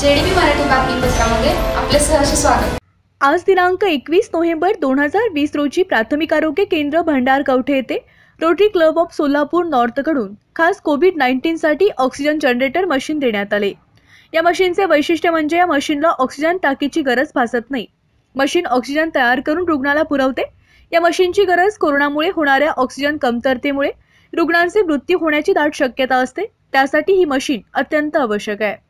JDB Marathi बातमीपत्रामध्ये आपले सहर्ष स्वागत आज दिनांक एकवीस नोव्हेंबर दोन हजार वीस रोजी प्राथमिक आरोग्य केंद्र भंडार कवठे येथे रोटरी क्लब ऑफ सोलापूर नॉर्थकडून खास कोविड नाईन्टीनसाठी ऑक्सिजन जनरेटर मशीन देण्यात आले या मशीनचे वैशिष्ट्य म्हणजे या मशीनला ऑक्सिजन टाकीची गरज भासत नाही मशीन ऑक्सिजन तयार करून रुग्णाला पुरवते या मशीनची गरज कोरोनामुळे होणाऱ्या ऑक्सिजन कमतरतेमुळे रुग्णांचे मृत्यू होण्याची दाट शक्यता असते त्यासाठी ही मशीन अत्यंत आवश्यक आहे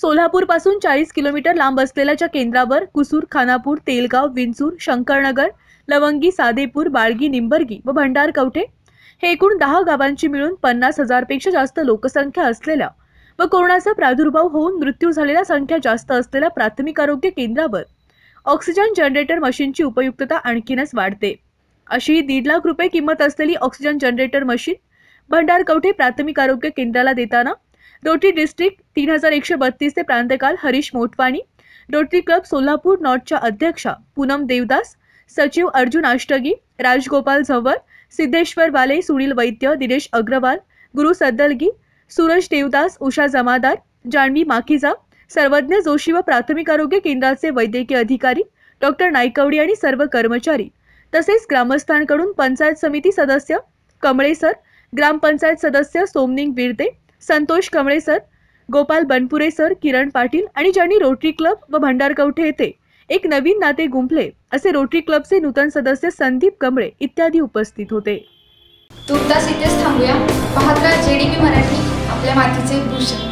सोलापूर पासून चाळीस किलोमीटर लांब असलेल्याच्या केंद्रावर कुसूर खानापूर तेलगाव विंचूर शंकरनगर लवंगी सादेपूर बाळगी निंबर्गी व भंडार कवठे हे एकूण दहा गावांची मिळून पन्नास हजारपेक्षा जास्त लोकसंख्या असलेल्या व कोरोनाचा प्रादुर्भाव होऊन मृत्यू झालेल्या संख्या जास्त असलेल्या प्राथमिक आरोग्य केंद्रावर ऑक्सिजन जनरेटर मशीनची उपयुक्तता आणखीनच वाढते अशी दीड लाख रुपये किंमत असलेली ऑक्सिजन जनरेटर मशीन भंडारकवठे प्राथमिक आरोग्य केंद्राला देताना रोटरी डिस्ट्रिक्ट तीन हजार एकशे बत्तीसचे प्रांतकाल हरीश मोटवाणी रोटरी क्लब सोलापूर नॉर्थच्या अध्यक्षा पूनम देवदास सचिव अर्जुन आष्टगी राजगोपाल झवर सिद्धेश्वर वाले सुनील वैद्य दिनेश अग्रवाल गुरु सद्दलगी सूरज देवदास उषा जमादार जानवी माखिजा सर्वज्ञ जोशी व प्राथमिक आरोग्य केंद्राचे वैद्यकीय अधिकारी डॉक्टर नायकवडी आणि सर्व कर्मचारी तसेच ग्रामस्थांकडून पंचायत समिती सदस्य कमळेसर ग्रामपंचायत सदस्य सोमनिंग बिर्दे संतोष कमळे सर गोपाल बनपुरे सर किरण पाटील आणि ज्यांनी रोटरी क्लब व भंडारकवठे येथे एक नवीन नाते गुंफले असे रोटरी क्लबचे नूतन सदस्य संदीप कमळे इत्यादी उपस्थित होते तुर्तास इथेच थांबूया पाहत जेडीबी मराठी आपल्या मातीचे भूषण